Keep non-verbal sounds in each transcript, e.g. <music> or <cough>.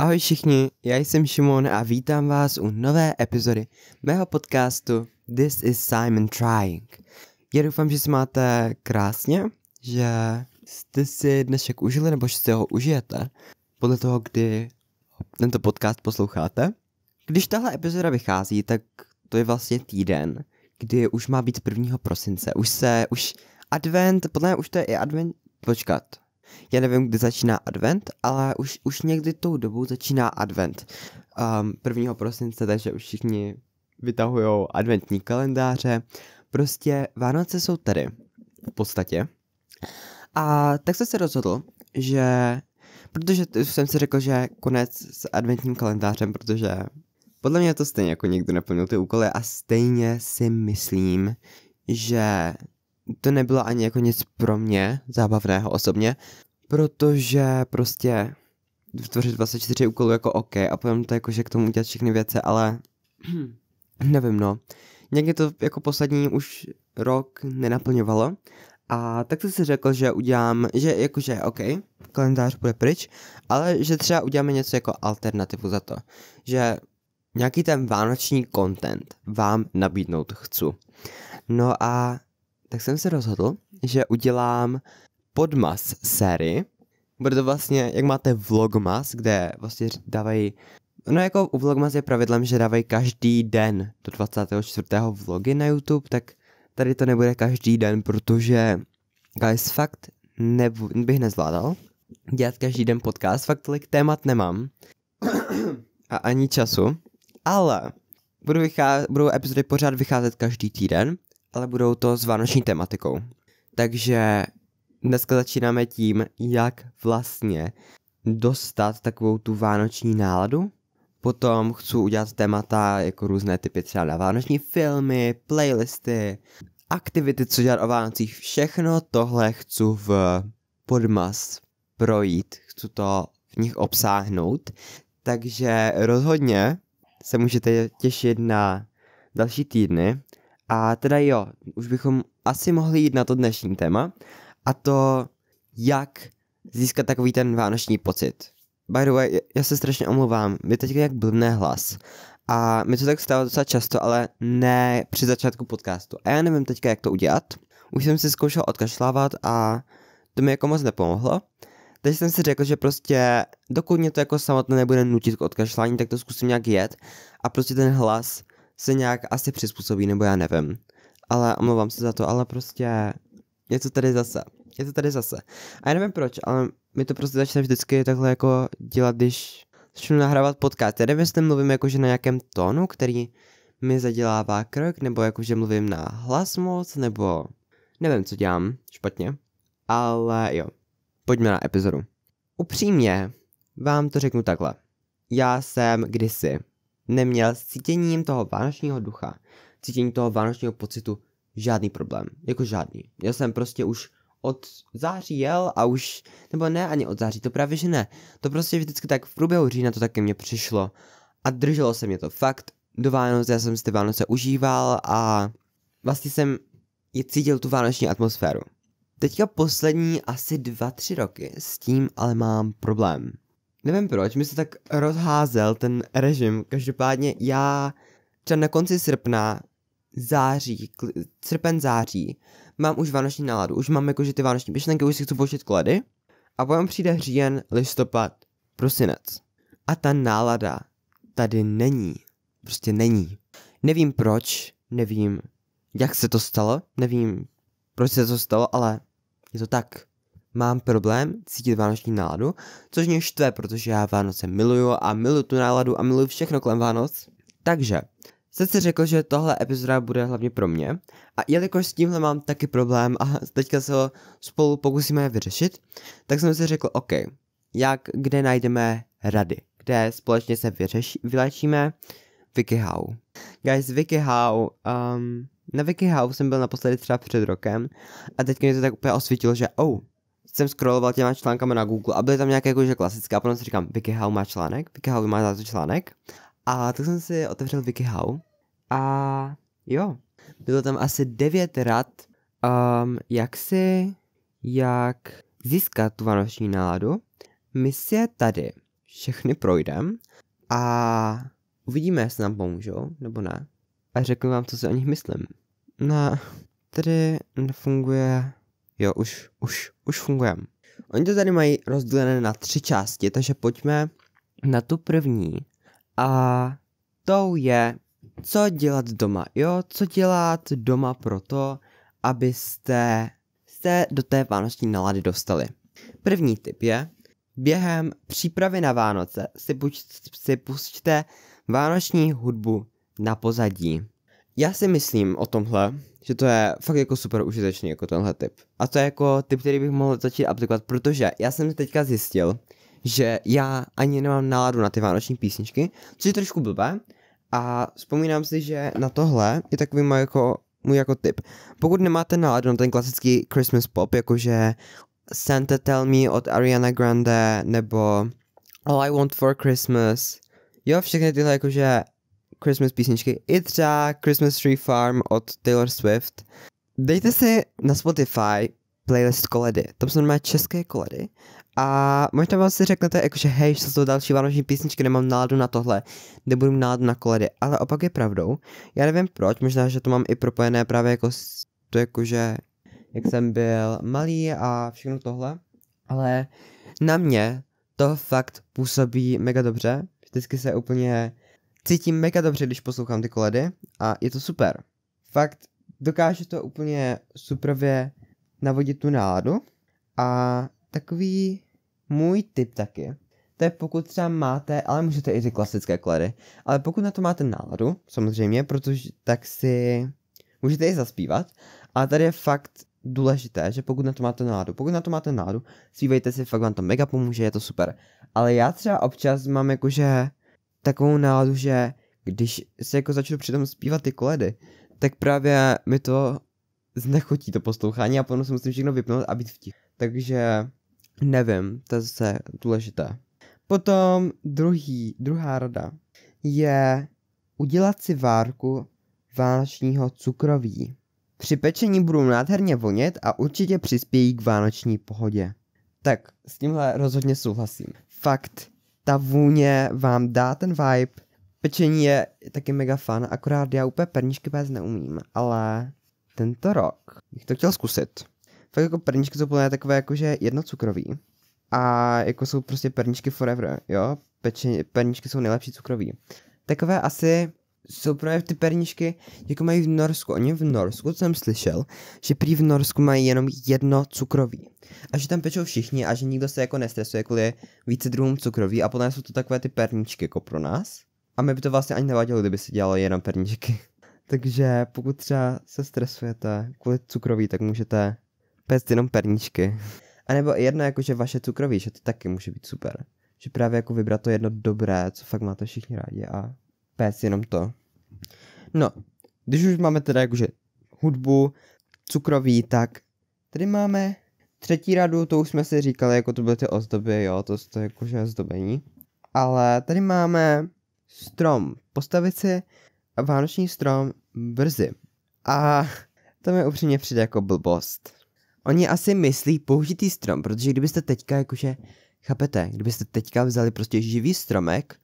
Ahoj všichni, já jsem Šimon a vítám vás u nové epizody mého podcastu This is Simon Trying. Já doufám, že se máte krásně, že jste si dnešek užili nebo že si ho užijete podle toho, kdy tento podcast posloucháte. Když tahle epizoda vychází, tak to je vlastně týden, kdy už má být 1. prosince. Už se, už advent, podle mě už to je i advent, počkat, já nevím, kdy začíná advent, ale už, už někdy tou dobou začíná advent. Um, ehm, 1. prosince, takže už všichni vytahují adventní kalendáře. Prostě Vánoce jsou tady, v podstatě. A tak jsem se rozhodl, že... Protože jsem si řekl, že konec s adventním kalendářem, protože podle mě to stejně jako někdo neplnil ty úkoly a stejně si myslím, že to nebylo ani jako nic pro mě zábavného osobně, protože prostě vytvořit 24 úkolů jako OK a potom to jako, že k tomu udělat všechny věci, ale <clears throat> nevím no. Někdy to jako poslední už rok nenaplňovalo a tak jsem si řekl, že udělám, že jakože OK, kalendář bude pryč, ale že třeba uděláme něco jako alternativu za to, že nějaký ten vánoční content vám nabídnout chci. No a tak jsem se rozhodl, že udělám podmas sérii. Bude to vlastně, jak máte vlogmas, kde vlastně dávají No jako u Vlogmas je pravidlem, že dávají každý den do 24. vlogy na YouTube, tak tady to nebude každý den, protože guys, fakt nebu- bych nezvládal. Dělat každý den podcast, fakt tolik témat nemám. A ani času. Ale budu, vychá- budou epizody pořád vycházet každý týden ale budou to s vánoční tematikou. Takže dneska začínáme tím, jak vlastně dostat takovou tu vánoční náladu. Potom chci udělat témata jako různé typy třeba na vánoční filmy, playlisty, aktivity, co dělat o Vánocích, všechno tohle chci v podmas projít, chci to v nich obsáhnout, takže rozhodně se můžete těšit na další týdny, a teda jo, už bychom asi mohli jít na to dnešní téma, a to jak získat takový ten vánoční pocit. By the way, já se strašně omluvám, je teď jak blbne hlas. A mi to tak stává docela často, ale ne při začátku podcastu. A já nevím teďka, jak to udělat. Už jsem si zkoušel odkašlávat a to mi jako moc nepomohlo. Takže jsem si řekl, že prostě dokud mě to jako samotné nebude nutit k odkašlání, tak to zkusím nějak jet a prostě ten hlas se nějak asi přizpůsobí, nebo já nevím. Ale omlouvám se za to, ale prostě je to tady zase. Je to tady zase. A já nevím proč, ale mi to prostě začne vždycky takhle jako dělat, když začnu nahrávat podcast. Já nevím, jestli mluvím jakože na nějakém tónu, který mi zadělává krok, nebo jakože mluvím na hlas moc, nebo nevím, co dělám špatně. Ale jo, pojďme na epizodu. Upřímně vám to řeknu takhle. Já jsem kdysi neměl s cítěním toho vánočního ducha, cítění toho vánočního pocitu žádný problém. Jako žádný. Já jsem prostě už od září jel a už, nebo ne ani od září, to právě že ne. To prostě vždycky tak v průběhu října to taky mě přišlo. A drželo se mě to fakt. Do Vánoce já jsem si ty Vánoce užíval a vlastně jsem je cítil tu vánoční atmosféru. Teďka poslední asi dva, tři roky s tím ale mám problém nevím proč, mi se tak rozházel ten režim. Každopádně já třeba na konci srpna, září, srpen září, mám už vánoční náladu. Už mám jakože ty vánoční myšlenky, už si chci počít klady. A potom přijde říjen, listopad, prosinec. A ta nálada tady není. Prostě není. Nevím proč, nevím, jak se to stalo, nevím, proč se to stalo, ale je to tak mám problém cítit vánoční náladu, což mě štve, protože já Vánoce miluju a miluju tu náladu a miluju všechno kolem Vánoc. Takže, jsem si řekl, že tohle epizoda bude hlavně pro mě a jelikož s tímhle mám taky problém a <laughs> teďka se ho spolu pokusíme vyřešit, tak jsem si řekl, OK, jak, kde najdeme rady, kde společně se vyřeši, vylečíme, WikiHow. Guys, WikiHow, um, na WikiHow jsem byl naposledy třeba před rokem a teď mě to tak úplně osvítilo, že oh, jsem scrolloval těma článkama na Google a byly tam nějaké jakože klasické a potom si říkám, WikiHow má článek, WikiHow má za to článek a tak jsem si otevřel WikiHow a jo, bylo tam asi devět rad, um, jak si, jak získat tu vánoční náladu. My si je tady všechny projdeme a uvidíme, jestli nám pomůžou, nebo ne. A řeknu vám, co si o nich myslím. No, tady nefunguje Jo, už, už, už fungujeme. Oni to tady mají rozdělené na tři části, takže pojďme na tu první. A tou je, co dělat doma. Jo, co dělat doma proto, abyste se do té vánoční nálady dostali. První tip je, během přípravy na Vánoce si, buď, si pustíte vánoční hudbu na pozadí. Já si myslím o tomhle, že to je fakt jako super užitečný, jako tenhle typ. A to je jako typ, který bych mohl začít aplikovat, protože já jsem teďka zjistil, že já ani nemám náladu na ty vánoční písničky, což je trošku blbé. A vzpomínám si, že na tohle je takový můj jako, můj jako tip. Pokud nemáte náladu na ten klasický Christmas pop, jakože Santa Tell Me od Ariana Grande, nebo All I Want For Christmas, jo, všechny tyhle jakože Christmas písničky, i třeba Christmas Tree Farm od Taylor Swift. Dejte si na Spotify playlist koledy. To jsou normálně české koledy. A možná vám si řeknete, jakože hej, jsou to další vánoční písničky, nemám náladu na tohle, nebudu mít náladu na koledy. Ale opak je pravdou. Já nevím proč, možná, že to mám i propojené právě jako to jakože, jak jsem byl malý a všechno tohle. Ale na mě to fakt působí mega dobře. Vždycky se úplně cítím mega dobře, když poslouchám ty koledy a je to super. Fakt dokáže to úplně superově navodit tu náladu a takový můj tip taky, to je pokud třeba máte, ale můžete i ty klasické koledy, ale pokud na to máte náladu, samozřejmě, protože tak si můžete i zaspívat, a tady je fakt důležité, že pokud na to máte náladu, pokud na to máte náladu, zpívejte si, fakt vám to mega pomůže, je to super. Ale já třeba občas mám jakože takovou náladu, že když se jako začnu přitom zpívat ty koledy, tak právě mi to znechotí to poslouchání a potom si musím všechno vypnout a být v Takže nevím, to je zase důležité. Potom druhý, druhá rada je udělat si várku vánočního cukroví. Při pečení budou nádherně vonět a určitě přispějí k vánoční pohodě. Tak, s tímhle rozhodně souhlasím. Fakt, ta vůně vám dá ten vibe. Pečení je taky mega fun. akorát já úplně perničky vést neumím, ale tento rok bych to chtěl zkusit. Fakt jako perničky jsou plné takové jakože cukroví. a jako jsou prostě perničky forever, jo? pečení perničky jsou nejlepší cukroví. Takové asi jsou právě ty perničky, jako mají v Norsku. Oni v Norsku, co jsem slyšel, že prý v Norsku mají jenom jedno cukroví. A že tam pečou všichni a že nikdo se jako nestresuje kvůli více druhům cukroví a potom jsou to takové ty perničky jako pro nás. A mi by to vlastně ani nevadilo, kdyby se dělalo jenom perničky. <laughs> Takže pokud třeba se stresujete kvůli cukroví, tak můžete pect jenom perničky. A nebo jedno jako že vaše cukroví, že to taky může být super. Že právě jako vybrat to jedno dobré, co fakt máte všichni rádi a péct jenom to. No, když už máme teda jakože hudbu, cukroví, tak tady máme třetí radu, to už jsme si říkali, jako to byly ty ozdoby, jo, to, to je jakože zdobení. Ale tady máme strom, postavit si vánoční strom brzy. A to mi upřímně přijde jako blbost. Oni asi myslí použitý strom, protože kdybyste teďka jakože, chápete, kdybyste teďka vzali prostě živý stromek,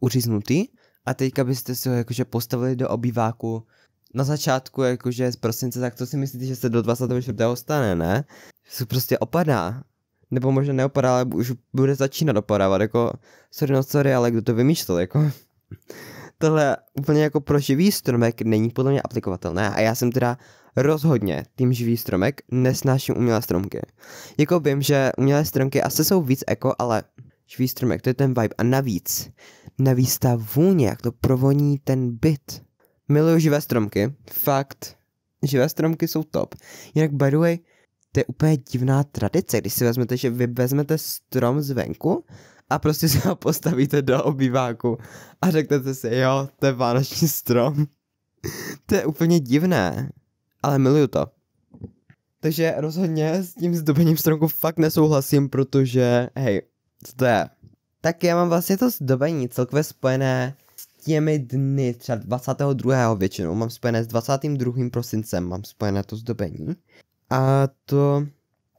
uříznutý a teďka byste si ho jakože postavili do obýváku na začátku jakože z prosince, tak to si myslíte, že se do 24. stane, ne? Jsou prostě opadá. Nebo možná neopadá, ale už bude začínat opadávat, jako sorry no sorry, ale kdo to vymýšlel, jako tohle úplně jako pro živý stromek není podle mě aplikovatelné a já jsem teda rozhodně tím živý stromek nesnáším umělé stromky. Jako vím, že umělé stromky asi jsou víc eko, ale živý jak to je ten vibe. A navíc, navíc ta vůně, jak to provoní ten byt. Miluju živé stromky, fakt. Živé stromky jsou top. Jinak by the way, to je úplně divná tradice, když si vezmete, že vy vezmete strom zvenku a prostě si <laughs> ho postavíte do obýváku a řeknete si, jo, to je vánoční strom. <laughs> to je úplně divné, ale miluju to. Takže rozhodně s tím zdobením stromku fakt nesouhlasím, protože, hej, co to je? Tak já mám vlastně to zdobení celkově spojené s těmi dny, třeba 22. většinou. Mám spojené s 22. prosincem, mám spojené to zdobení. A to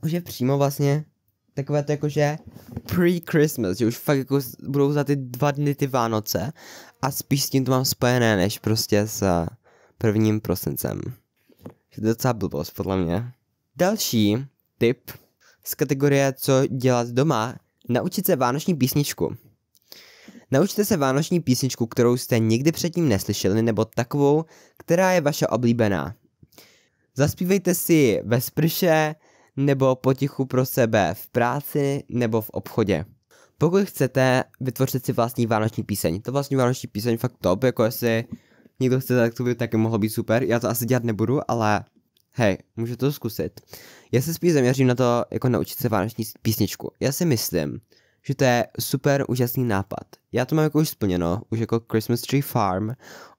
už je přímo vlastně takové to jakože pre-Christmas, že už fakt jako budou za ty dva dny ty Vánoce a spíš s tím to mám spojené, než prostě s eh, prvním prosincem. Je to docela blbost, podle mě. Další tip z kategorie, co dělat doma, Naučit se vánoční písničku. Naučte se vánoční písničku, kterou jste nikdy předtím neslyšeli, nebo takovou, která je vaše oblíbená. Zaspívejte si ve sprše, nebo potichu pro sebe v práci, nebo v obchodě. Pokud chcete vytvořit si vlastní vánoční píseň, to vlastní vánoční píseň fakt top, jako jestli někdo chce, tak to by taky mohlo být super. Já to asi dělat nebudu, ale hej, můžete to zkusit. Já se spíš zaměřím na to, jako naučit se vánoční písničku. Já si myslím, že to je super úžasný nápad. Já to mám jako už splněno, už jako Christmas Tree Farm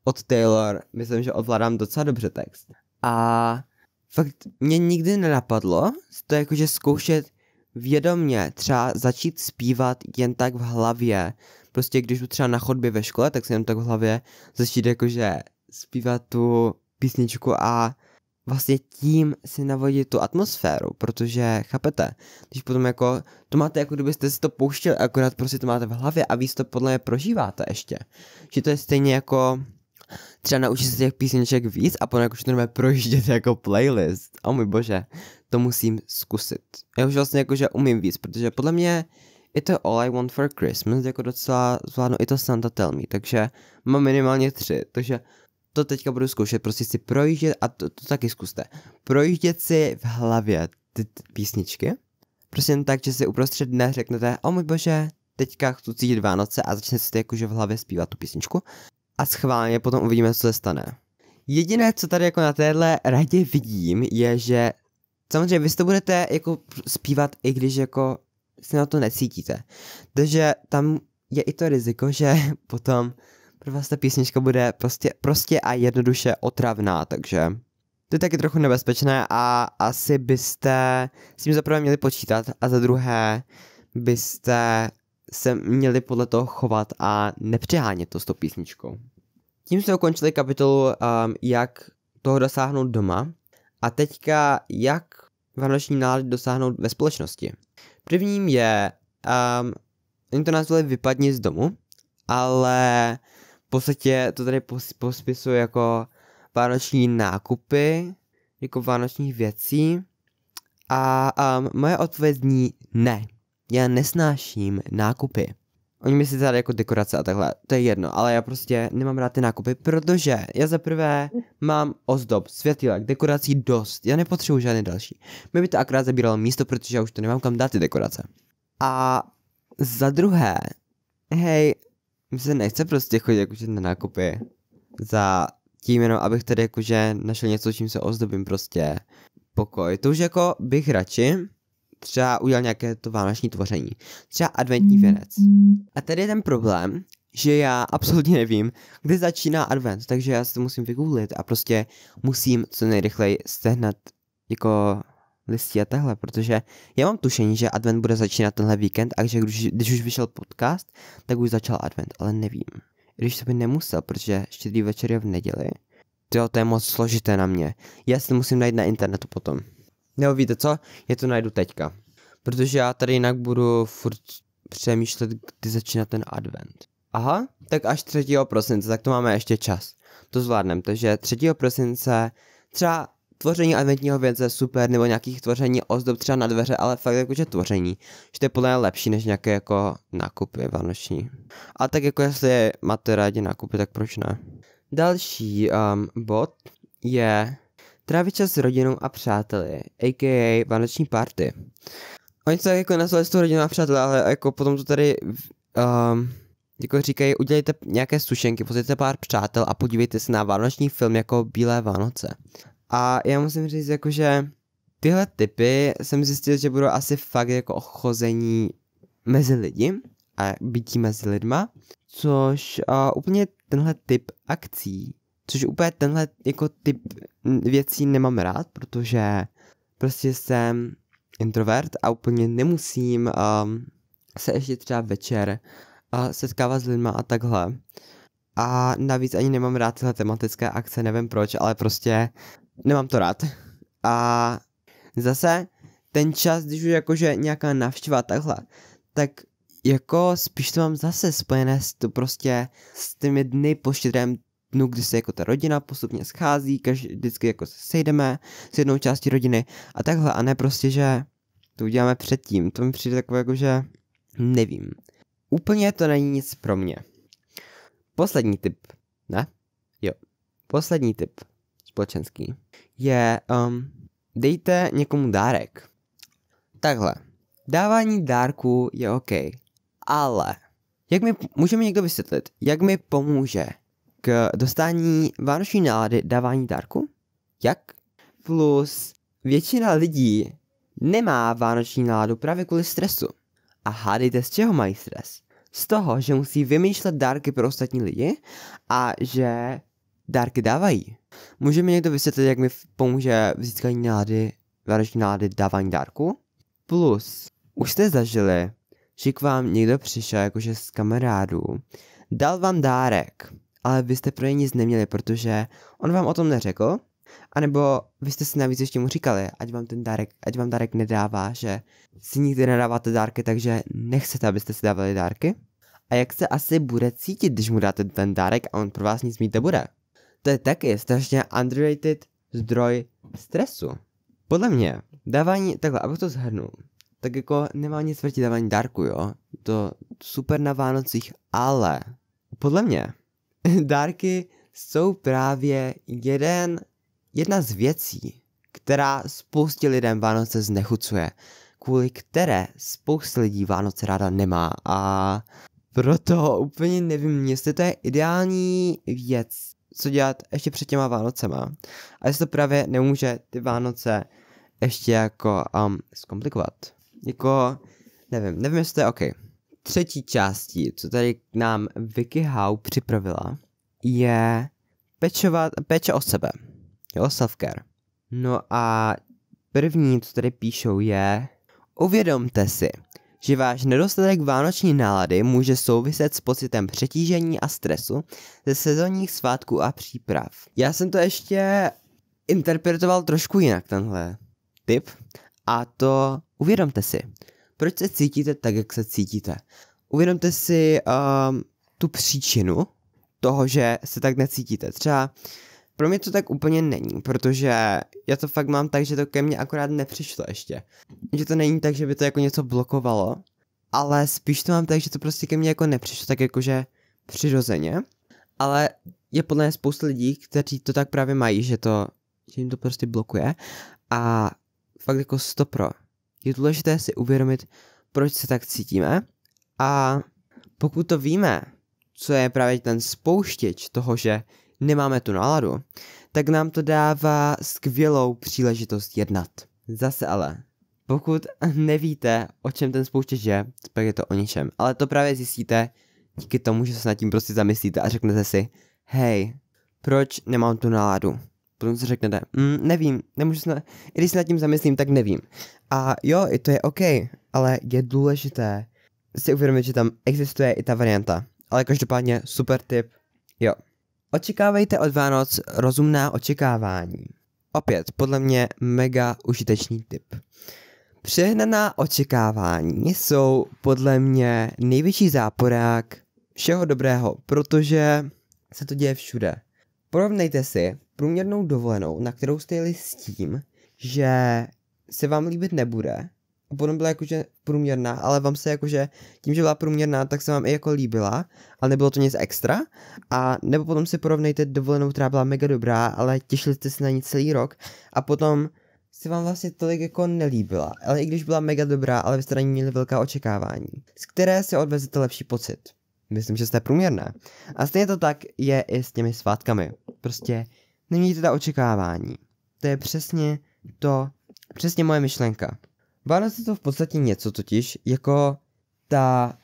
od Taylor. Myslím, že ovládám docela dobře text. A fakt mě nikdy nenapadlo to jakože zkoušet vědomně třeba začít zpívat jen tak v hlavě. Prostě když jdu třeba na chodbě ve škole, tak se jen tak v hlavě začít jakože zpívat tu písničku a vlastně tím si navodit tu atmosféru, protože chápete, když potom jako, to máte jako kdybyste si to pouštěli, akorát prostě to máte v hlavě a víc to podle mě prožíváte ještě. Že to je stejně jako, třeba naučit se těch písniček víc a potom jako normálně projíždět jako playlist. O oh, můj bože, to musím zkusit. Já už vlastně jako, že umím víc, protože podle mě je to All I Want For Christmas, jako docela zvládnu i to Santa Tell Me, takže mám minimálně tři, takže to teďka budu zkoušet, prostě si projíždět, a to, to taky zkuste, projíždět si v hlavě ty písničky, prostě jen tak, že si uprostřed dne řeknete, o můj bože, teďka chci cítit Vánoce a začnete si jakože v hlavě zpívat tu písničku a schválně potom uvidíme, co se stane. Jediné, co tady jako na téhle radě vidím, je, že samozřejmě vy to budete jako zpívat, i když jako se na to necítíte. Takže tam je i to riziko, že <laughs> potom pro vás ta písnička bude prostě, prostě a jednoduše otravná, takže to je taky trochu nebezpečné a asi byste s tím za prvé měli počítat a za druhé byste se měli podle toho chovat a nepřehánět to s tou písničkou. Tím jsme ukončili kapitolu, um, jak toho dosáhnout doma a teďka jak vánoční nálady dosáhnout ve společnosti. Prvním je, um, oni to nazvali vypadni z domu, ale podstatě to tady pospisuje jako vánoční nákupy, jako vánočních věcí. A um, moje odpověď zní ne. Já nesnáším nákupy. Oni mi si tady jako dekorace a takhle, to je jedno, ale já prostě nemám rád ty nákupy, protože já za prvé mám ozdob, světílek, dekorací dost, já nepotřebuji žádné další. Mě by to akorát zabíralo místo, protože já už to nemám kam dát ty dekorace. A za druhé, hej, mně se nechce prostě chodit jakože na nákupy za tím jenom, abych tady jakože našel něco, čím se ozdobím prostě pokoj. To už jako bych radši třeba udělal nějaké to vánoční tvoření. Třeba adventní věnec. A tady je ten problém, že já absolutně nevím, kde začíná advent, takže já si to musím vygooglit a prostě musím co nejrychleji stehnat jako listí a takhle, protože já mám tušení, že advent bude začínat tenhle víkend a že když, když už vyšel podcast, tak už začal advent, ale nevím. Když to by nemusel, protože štědrý večer je v neděli. Jo, to je moc složité na mě. Já si to musím najít na internetu potom. Nebo víte co? Je to najdu teďka. Protože já tady jinak budu furt přemýšlet, kdy začíná ten advent. Aha, tak až 3. prosince, tak to máme ještě čas. To zvládneme, takže 3. prosince třeba tvoření adventního věce super, nebo nějakých tvoření ozdob třeba na dveře, ale fakt jako, že tvoření, že to je podle mě lepší než nějaké jako nákupy vánoční. A tak jako jestli máte rádi nákupy, tak proč ne? Další um, bod je trávit čas s rodinou a přáteli, a.k.a. vánoční party. Oni se tak jako nazvali s tou rodinou a přáteli, ale jako potom to tady um, jako říkají, udělejte nějaké sušenky, pozvěte pár přátel a podívejte se na vánoční film jako Bílé Vánoce. A já musím říct, jakože tyhle typy jsem zjistil, že budou asi fakt jako ochození mezi lidi a bytí mezi lidma, což uh, úplně tenhle typ akcí, což úplně tenhle jako typ věcí nemám rád, protože prostě jsem introvert a úplně nemusím um, se ještě třeba večer uh, setkávat s lidma a takhle. A navíc ani nemám rád tyhle tematické akce, nevím proč, ale prostě nemám to rád. A zase ten čas, když už jakože nějaká navštěva takhle, tak jako spíš to mám zase spojené s to prostě s těmi dny po štědrém dnu, kdy se jako ta rodina postupně schází, každý, vždycky jako se sejdeme s jednou částí rodiny a takhle a ne prostě, že to uděláme předtím. To mi přijde takové jako, že nevím. Úplně to není nic pro mě. Poslední tip, ne? Jo. Poslední tip. Společenský je um, dejte někomu dárek. Takhle. Dávání dárku je OK, ale jak mi, může mi někdo vysvětlit, jak mi pomůže k dostání vánoční nálady dávání dárku? Jak? Plus většina lidí nemá vánoční náladu právě kvůli stresu. A hádejte, z čeho mají stres? Z toho, že musí vymýšlet dárky pro ostatní lidi a že dárky dávají. Může mi někdo vysvětlit, jak mi pomůže v získání nálady, vánoční nálady dávání dárku? Plus, už jste zažili, že k vám někdo přišel jakože z kamarádů, dal vám dárek, ale vy jste pro něj nic neměli, protože on vám o tom neřekl, anebo vy jste si navíc ještě mu říkali, ať vám ten dárek, ať vám dárek nedává, že si nikdy nedáváte dárky, takže nechcete, abyste si dávali dárky. A jak se asi bude cítit, když mu dáte ten dárek a on pro vás nic mít nebude? to je taky strašně underrated zdroj stresu. Podle mě, dávání, takhle, abych to zhrnul, tak jako nemá nic proti dávání dárku, jo? To super na Vánocích, ale podle mě <laughs> dárky jsou právě jeden, jedna z věcí, která spoustě lidem Vánoce znechucuje, kvůli které spoustě lidí Vánoce ráda nemá a proto úplně nevím, jestli to je ideální věc co dělat ještě před těma Vánocema. A jestli to právě nemůže ty Vánoce ještě jako um, zkomplikovat. Jako, nevím, nevím, jestli to je OK. Třetí částí, co tady k nám Vicky Howe připravila, je pečovat, péče o sebe. Jo, self-care. No a první, co tady píšou, je uvědomte si, že váš nedostatek vánoční nálady může souviset s pocitem přetížení a stresu ze sezónních svátků a příprav. Já jsem to ještě interpretoval trošku jinak tenhle tip a to uvědomte si, proč se cítíte tak, jak se cítíte. Uvědomte si um, tu příčinu toho, že se tak necítíte. Třeba pro mě to tak úplně není, protože já to fakt mám tak, že to ke mně akorát nepřišlo ještě. Že to není tak, že by to jako něco blokovalo, ale spíš to mám tak, že to prostě ke mně jako nepřišlo tak jakože přirozeně. Ale je podle mě spousta lidí, kteří to tak právě mají, že to, že jim to prostě blokuje a fakt jako stopro. Je důležité si uvědomit, proč se tak cítíme a pokud to víme, co je právě ten spouštěč toho, že nemáme tu náladu, tak nám to dává skvělou příležitost jednat. Zase ale, pokud nevíte, o čem ten spouštěč je, tak je to o ničem. Ale to právě zjistíte díky tomu, že se nad tím prostě zamyslíte a řeknete si, hej, proč nemám tu náladu? Potom si řeknete, mm, nevím, nemůžu se na... I když se nad tím zamyslím, tak nevím. A jo, i to je OK, ale je důležité si uvědomit, že tam existuje i ta varianta. Ale každopádně super tip, jo. Očekávejte od Vánoc rozumná očekávání. Opět, podle mě mega užitečný tip. Přehnaná očekávání jsou podle mě největší záporák všeho dobrého, protože se to děje všude. Porovnejte si průměrnou dovolenou, na kterou jste jeli s tím, že se vám líbit nebude potom byla jakože průměrná, ale vám se jakože tím, že byla průměrná, tak se vám i jako líbila, ale nebylo to nic extra. A nebo potom si porovnejte dovolenou, která byla mega dobrá, ale těšili jste se na ní celý rok a potom se vám vlastně tolik jako nelíbila, ale i když byla mega dobrá, ale vy jste na ní měli velká očekávání, z které si odvezete lepší pocit. Myslím, že jste průměrná. A stejně to tak je i s těmi svátkami. Prostě nemějte ta očekávání. To je přesně to, přesně moje myšlenka. Vánoce jsou v podstatě něco totiž jako ta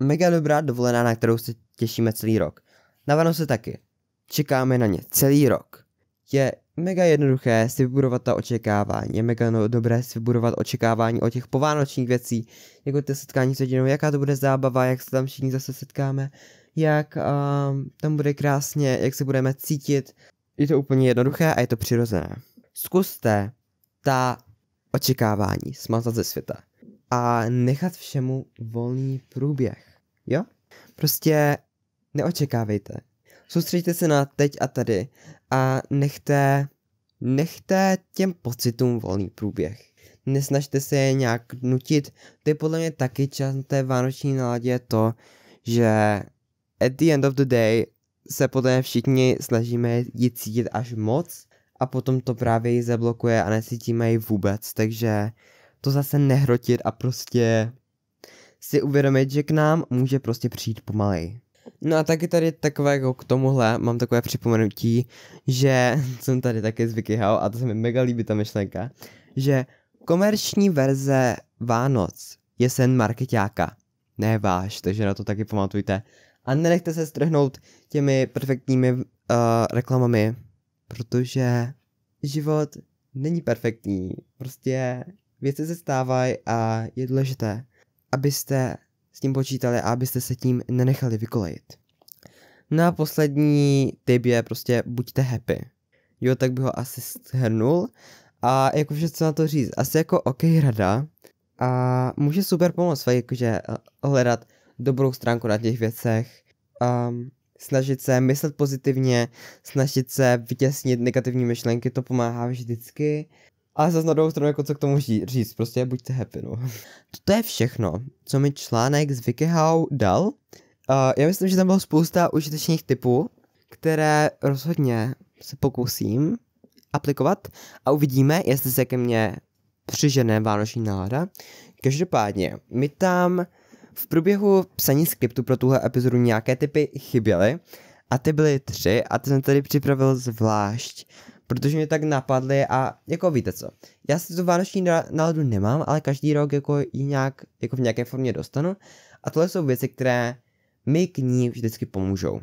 mega dobrá dovolená, na kterou se těšíme celý rok. Na Vánoce taky. Čekáme na ně celý rok. Je mega jednoduché si vybudovat ta očekávání, je mega no, dobré si vybudovat očekávání o těch povánočních věcí, jako ty setkání s rodinou, jaká to bude zábava, jak se tam všichni zase setkáme, jak um, tam bude krásně, jak se budeme cítit. Je to úplně jednoduché a je to přirozené. Zkuste ta očekávání, smazat ze světa a nechat všemu volný průběh. Jo? Prostě neočekávejte. Soustředíte se na teď a tady a nechte, nechte těm pocitům volný průběh. Nesnažte se je nějak nutit. To je podle mě taky čas na té vánoční náladě to, že at the end of the day se podle mě všichni snažíme jít cítit až moc a potom to právě ji zablokuje a necítíme ji vůbec, takže to zase nehrotit a prostě si uvědomit, že k nám může prostě přijít pomalej. No a taky tady takového jako k tomuhle mám takové připomenutí, že <laughs> jsem tady taky z a to se mi mega líbí ta myšlenka, že komerční verze Vánoc je sen marketáka, ne váš, takže na to taky pamatujte. A nenechte se strhnout těmi perfektními uh, reklamami protože život není perfektní. Prostě věci se stávají a je důležité, abyste s tím počítali a abyste se tím nenechali vykolejit. Na no poslední tip je prostě buďte happy. Jo, tak bych ho asi shrnul. A jakože co na to říct, asi jako OK rada. A může super pomoct, jakože eh, hledat dobrou stránku na těch věcech. Um, snažit se myslet pozitivně, snažit se vytěsnit negativní myšlenky, to pomáhá vždycky. Ale zase na druhou stranu, jako co k tomu říct, prostě buďte happy, no. <laughs> To je všechno, co mi článek z WikiHow dal. Uh, já myslím, že tam bylo spousta užitečných typů, které rozhodně se pokusím aplikovat a uvidíme, jestli se ke mně přižené vánoční nálada. Každopádně, my tam v průběhu psaní skriptu pro tuhle epizodu nějaké typy chyběly a ty byly tři a ty jsem tady připravil zvlášť, protože mě tak napadly a jako víte co, já si tu vánoční náladu nemám, ale každý rok jako ji nějak, jako v nějaké formě dostanu a tohle jsou věci, které mi k ní vždycky pomůžou.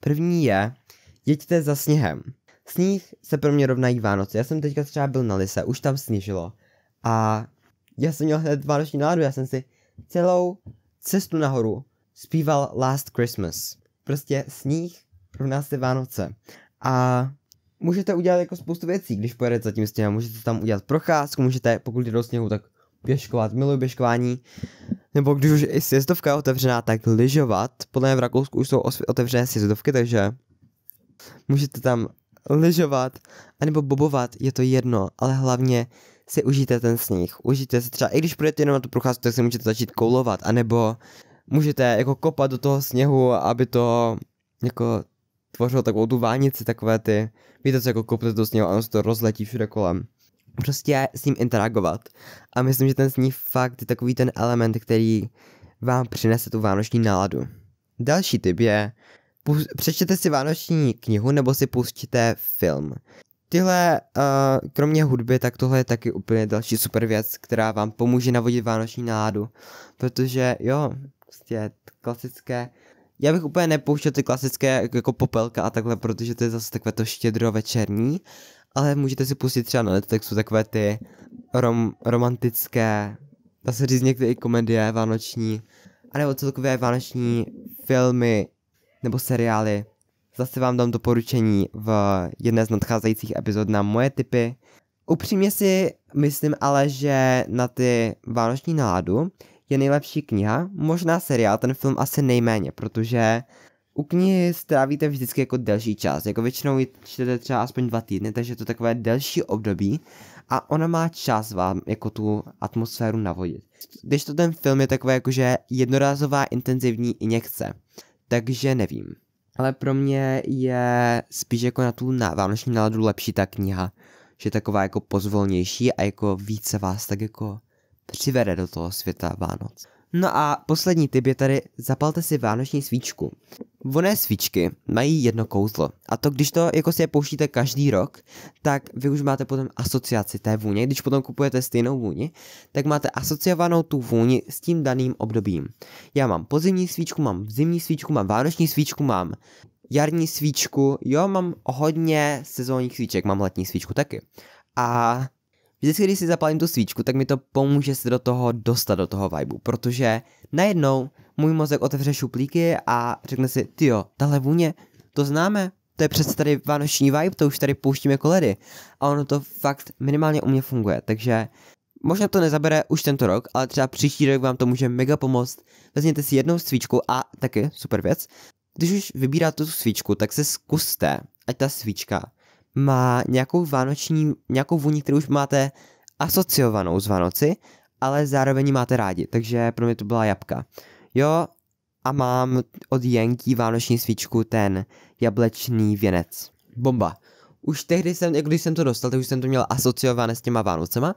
První je, jeďte za sněhem. Sníh se pro mě rovnají Vánoce. Já jsem teďka třeba byl na Lise, už tam sněžilo. A já jsem měl hned vánoční náladu, já jsem si celou cestu nahoru zpíval Last Christmas. Prostě sníh rovná se Vánoce. A můžete udělat jako spoustu věcí, když pojedete za tím sněhem. Můžete tam udělat procházku, můžete, pokud jde do sněhu, tak běžkovat, miluji běžkování. Nebo když už je sjezdovka je otevřená, tak lyžovat. Podle mě v Rakousku už jsou otevřené sjezdovky, takže můžete tam lyžovat, anebo bobovat, je to jedno, ale hlavně si užijte ten sníh. Užijte si třeba, i když půjdete jenom na tu procházku, tak si můžete začít koulovat, anebo můžete jako kopat do toho sněhu, aby to jako tvořilo takovou tu vánici, takové ty, víte co, jako kopnete do sněhu a ono se to rozletí všude kolem. Prostě s ním interagovat. A myslím, že ten sníh fakt je takový ten element, který vám přinese tu vánoční náladu. Další typ je, přečtěte si vánoční knihu nebo si pustíte film. Tyhle, uh, kromě hudby, tak tohle je taky úplně další super věc, která vám pomůže navodit vánoční náladu. Protože jo, prostě klasické. Já bych úplně nepouštěl ty klasické jako popelka a takhle, protože to je zase takové to štědro večerní. Ale můžete si pustit třeba na Netflixu takové ty rom, romantické, dá se říct někdy i komedie vánoční, anebo celkově vánoční filmy nebo seriály, Zase vám dám doporučení v jedné z nadcházejících epizod na moje typy. Upřímně si myslím ale, že na ty vánoční náladu je nejlepší kniha, možná seriál, ten film asi nejméně, protože u knihy strávíte vždycky jako delší čas, jako většinou ji čtete třeba aspoň dva týdny, takže je to takové delší období a ona má čas vám jako tu atmosféru navodit. Když to ten film je takové jakože jednorázová intenzivní injekce, takže nevím ale pro mě je spíš jako na tu na vánoční náladu lepší ta kniha, že je taková jako pozvolnější a jako více vás tak jako přivede do toho světa Vánoc. No a poslední tip je tady, zapalte si vánoční svíčku. Voné svíčky mají jedno kouzlo a to když to jako si je pouštíte každý rok, tak vy už máte potom asociaci té vůně. Když potom kupujete stejnou vůni, tak máte asociovanou tu vůni s tím daným obdobím. Já mám pozimní svíčku, mám zimní svíčku, mám vánoční svíčku, mám jarní svíčku, jo, mám hodně sezónních svíček, mám letní svíčku taky. A Vždycky, když si zapalím tu svíčku, tak mi to pomůže se do toho dostat, do toho vibu, protože najednou můj mozek otevře šuplíky a řekne si, ty jo, tahle vůně, to známe, to je přece tady vánoční vibe, to už tady pouštíme koledy. Jako a ono to fakt minimálně u mě funguje, takže možná to nezabere už tento rok, ale třeba příští rok vám to může mega pomoct. Vezměte si jednou svíčku a taky super věc. Když už vybíráte tu svíčku, tak se zkuste, ať ta svíčka má nějakou vánoční, nějakou vůni, kterou už máte asociovanou s Vánoci, ale zároveň máte rádi, takže pro mě to byla jabka. Jo, a mám od jenký vánoční svíčku ten jablečný věnec. Bomba. Už tehdy jsem, jak když jsem to dostal, tak už jsem to měl asociované s těma Vánocema.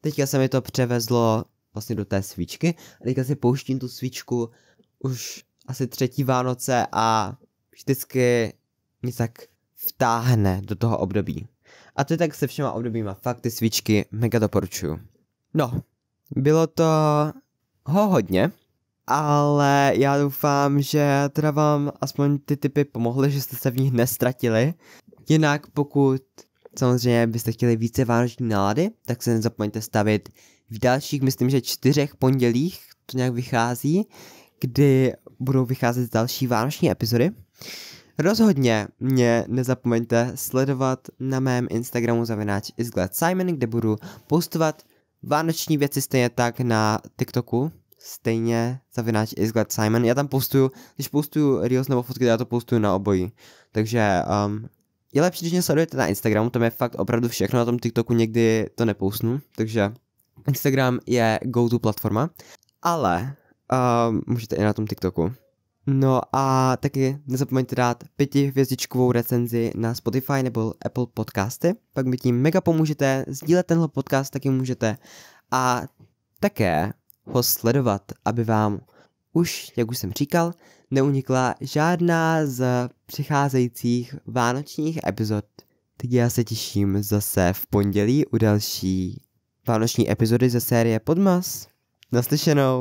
Teďka se mi to převezlo vlastně do té svíčky a teďka si pouštím tu svíčku už asi třetí Vánoce a vždycky mě tak vtáhne do toho období. A to je tak se všema obdobíma. Fakt ty svíčky mega doporučuju. No, bylo to ho hodně, ale já doufám, že teda vám aspoň ty typy pomohly, že jste se v nich nestratili. Jinak pokud samozřejmě byste chtěli více vánoční nálady, tak se nezapomeňte stavit v dalších, myslím, že čtyřech pondělích, to nějak vychází, kdy budou vycházet další vánoční epizody. Rozhodně mě nezapomeňte sledovat na mém Instagramu zavináč izgled Simon, kde budu postovat vánoční věci stejně tak na TikToku, stejně zavináč izgled Simon. Já tam postuju, když postuju reels nebo fotky, já to postuju na obojí. Takže um, je lepší, když mě sledujete na Instagramu, tam je fakt opravdu všechno, na tom TikToku někdy to nepousnu, takže Instagram je go-to platforma, ale um, můžete i na tom TikToku. No a taky nezapomeňte dát pětihvězdičkovou recenzi na Spotify nebo Apple podcasty, pak mi tím mega pomůžete, sdílet tenhle podcast taky můžete a také ho sledovat, aby vám už, jak už jsem říkal, neunikla žádná z přicházejících vánočních epizod. Tak já se těším zase v pondělí u další vánoční epizody ze série Podmas. Naslyšenou!